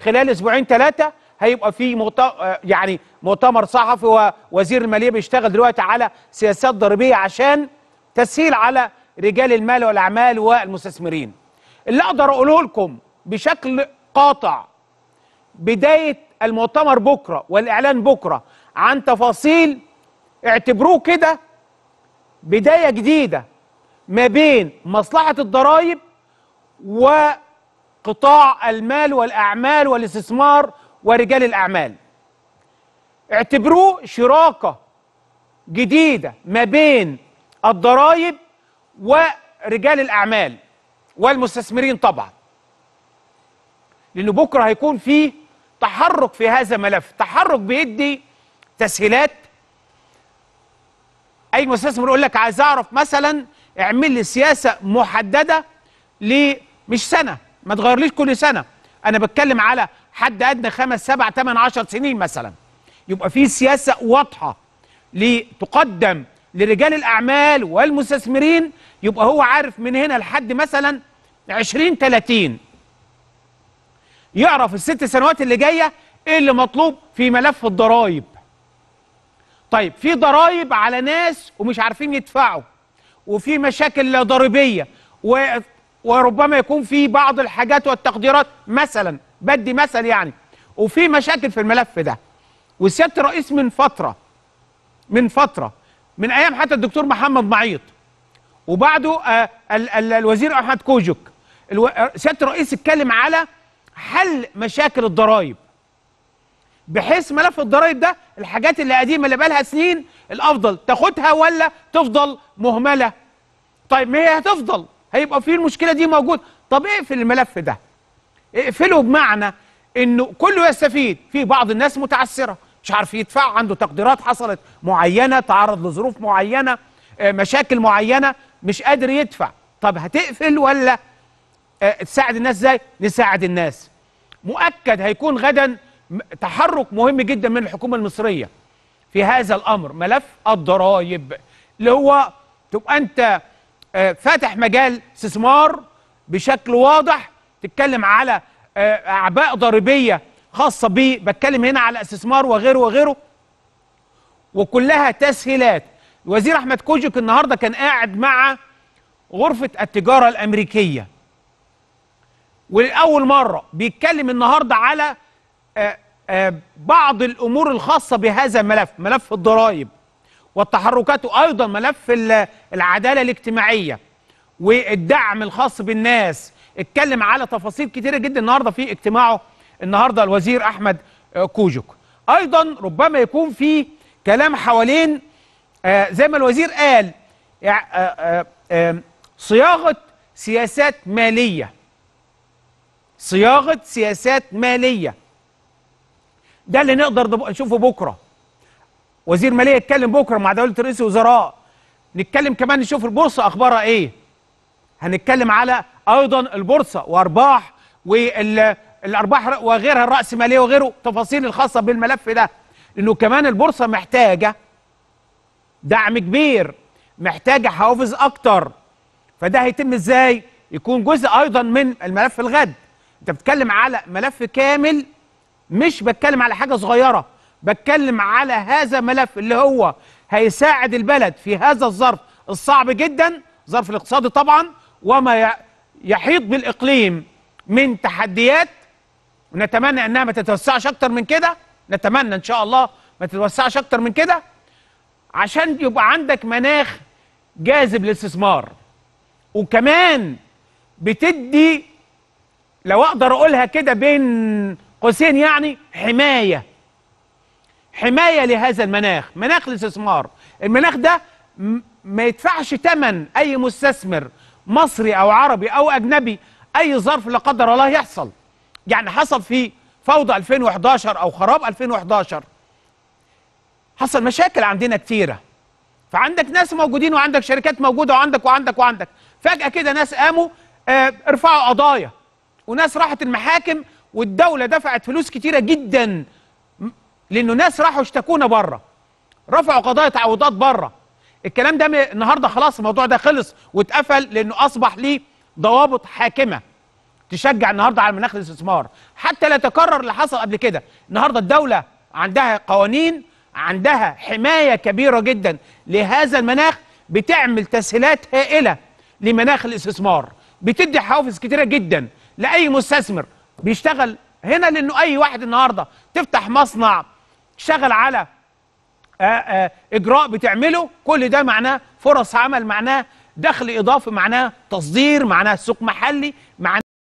خلال اسبوعين ثلاثه هيبقى في مؤتمر آه، يعني مؤتمر صحفي ووزير الماليه بيشتغل دلوقتي على سياسات ضريبيه عشان تسهيل على رجال المال والاعمال والمستثمرين. اللي اقدر اقوله لكم بشكل قاطع بدايه المؤتمر بكره والاعلان بكره عن تفاصيل اعتبروه كده بدايه جديده ما بين مصلحه الضرائب و قطاع المال والاعمال والاستثمار ورجال الاعمال اعتبروه شراكه جديده ما بين الضرائب ورجال الاعمال والمستثمرين طبعا لانه بكره هيكون في تحرك في هذا الملف تحرك بيدي تسهيلات اي مستثمر يقول لك عايز اعرف مثلا اعمل لي سياسه محدده ل مش سنه ما تغيرليش كل سنه انا بتكلم على حد ادنى خمس سبع ثمان عشر سنين مثلا يبقى في سياسه واضحه لتقدم لرجال الاعمال والمستثمرين يبقى هو عارف من هنا لحد مثلا 20 30 يعرف الست سنوات اللي جايه ايه اللي مطلوب في ملف الضرايب طيب في ضرايب على ناس ومش عارفين يدفعوا وفي مشاكل ضريبيه وربما يكون في بعض الحاجات والتقديرات مثلا بدي مثل يعني وفي مشاكل في الملف ده وسياده الرئيس من فتره من فتره من ايام حتى الدكتور محمد معيط وبعده آه الوزير احمد كوجك آه، سياده الرئيس اتكلم على حل مشاكل الضرائب بحيث ملف الضرائب ده الحاجات اللي قديمه اللي بقالها سنين الافضل تاخدها ولا تفضل مهمله طيب ما هي هتفضل هيبقى فيه المشكله دي موجود طب اقفل إيه الملف ده اقفله بمعنى انه كله يستفيد في بعض الناس متعسره مش عارف يدفع عنده تقديرات حصلت معينه تعرض لظروف معينه آه، مشاكل معينه مش قادر يدفع طب هتقفل ولا آه، تساعد الناس ازاي نساعد الناس مؤكد هيكون غدا تحرك مهم جدا من الحكومه المصريه في هذا الامر ملف الضرائب اللي هو تبقى انت آه، فتح مجال استثمار بشكل واضح تتكلم على آه، اعباء ضريبيه خاصه بي بتكلم هنا على استثمار وغيره وغيره وكلها تسهيلات الوزير احمد كوجك النهارده كان قاعد مع غرفه التجاره الامريكيه ولاول مره بيتكلم النهارده على آه، بعض الامور الخاصه بهذا الملف ملف الضرائب والتحركات ايضا ملف العداله الاجتماعيه والدعم الخاص بالناس اتكلم على تفاصيل كتيره جدا النهارده في اجتماعه النهارده الوزير احمد آه، كوجوك ايضا ربما يكون في كلام حوالين آه، زي ما الوزير قال آه، صياغه سياسات ماليه صياغه سياسات ماليه ده اللي نقدر نشوفه بكره وزير ماليه يتكلم بكره مع دوله رئيس الوزراء نتكلم كمان نشوف البورصه اخبارها ايه هنتكلم على ايضا البورصه وارباح والارباح وغيرها الراسماليه وغيره تفاصيل الخاصه بالملف ده لانه كمان البورصه محتاجه دعم كبير محتاجه حوافز اكتر فده هيتم ازاي يكون جزء ايضا من الملف الغد انت بتتكلم على ملف كامل مش بتكلم على حاجه صغيره بتكلم على هذا ملف اللي هو هيساعد البلد في هذا الظرف الصعب جدا ظرف الاقتصادي طبعا وما يحيط بالاقليم من تحديات ونتمنى انها ما تتوسعش اكتر من كده نتمنى ان شاء الله ما تتوسعش اكتر من كده عشان يبقى عندك مناخ جاذب للاستثمار وكمان بتدي لو اقدر اقولها كده بين قوسين يعني حمايه حماية لهذا المناخ مناخ الاستثمار المناخ ده ما يدفعش تمن أي مستثمر مصري أو عربي أو أجنبي أي ظرف لا قدر الله يحصل يعني حصل في فوضى 2011 أو خراب 2011 حصل مشاكل عندنا كتيرة فعندك ناس موجودين وعندك شركات موجودة وعندك وعندك وعندك فجأة كده ناس قاموا ارفعوا آه، قضايا وناس راحت المحاكم والدولة دفعت فلوس كتيرة جداً لأنه ناس راحوا اشتكونا بره رفعوا قضايا تعويضات بره الكلام ده النهارده خلاص الموضوع ده خلص واتقفل لأنه أصبح ليه ضوابط حاكمة تشجع النهارده على مناخ الاستثمار حتى لا يتكرر اللي حصل قبل كده النهارده الدولة عندها قوانين عندها حماية كبيرة جدا لهذا المناخ بتعمل تسهيلات هائلة لمناخ الاستثمار بتدي حوافز كتيرة جدا لأي مستثمر بيشتغل هنا لأنه أي واحد النهاردة تفتح مصنع اشتغل على آه، آه، اجراء بتعمله كل ده معناه فرص عمل معناه دخل اضافي معناه تصدير معناه سوق محلي